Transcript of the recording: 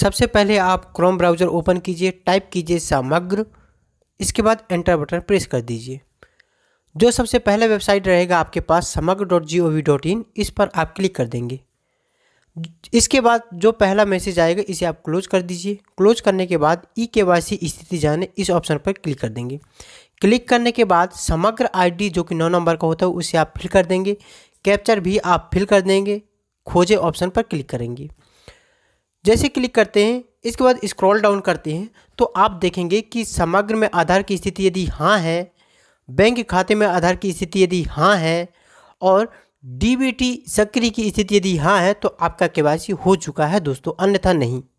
सबसे पहले आप क्रोम ब्राउज़र ओपन कीजिए टाइप कीजिए समग्र इसके बाद एंटर बटन प्रेस कर दीजिए जो सबसे पहला वेबसाइट रहेगा आपके पास Samagra dot G O V dot in इस पर आप क्लिक कर देंगे इसके बाद जो पहला मैसेज आएगा इसे आप क्लोज कर दीजिए क्लोज करने के बाद ई के वाई सी स्थिति जाने इस ऑप्शन पर क्लिक कर देंगे क्लिक करने के बाद समग्र आईडी जो कि नौ नंबर का होता है उसे आप फिल कर देंगे कैप्चर भी आप फिल कर देंगे खोजे ऑप्शन पर क्लिक करेंगे जैसे क्लिक करते हैं इसके बाद स्क्रॉल डाउन करते हैं तो आप देखेंगे कि समग्र में आधार की स्थिति यदि हाँ है बैंक खाते में आधार की स्थिति यदि हाँ है और डीबीटी सक्रिय की स्थिति यदि हाँ है तो आपका के हो चुका है दोस्तों अन्यथा नहीं